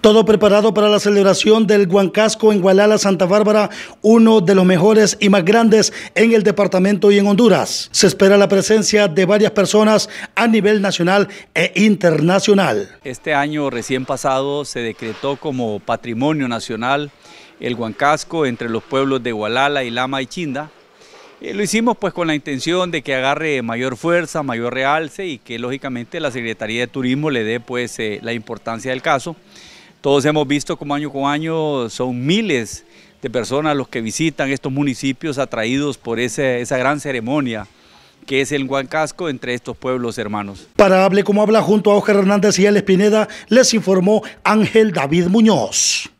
Todo preparado para la celebración del Huancasco en Gualala, Santa Bárbara, uno de los mejores y más grandes en el departamento y en Honduras. Se espera la presencia de varias personas a nivel nacional e internacional. Este año recién pasado se decretó como patrimonio nacional el Huancasco entre los pueblos de Gualala, lama y Chinda. Eh, lo hicimos pues con la intención de que agarre mayor fuerza, mayor realce y que lógicamente la Secretaría de Turismo le dé pues eh, la importancia del caso. Todos hemos visto como año con año son miles de personas los que visitan estos municipios atraídos por esa gran ceremonia que es el Huancasco entre estos pueblos hermanos. Para Hable como Habla junto a Oscar Hernández y El Espineda les informó Ángel David Muñoz.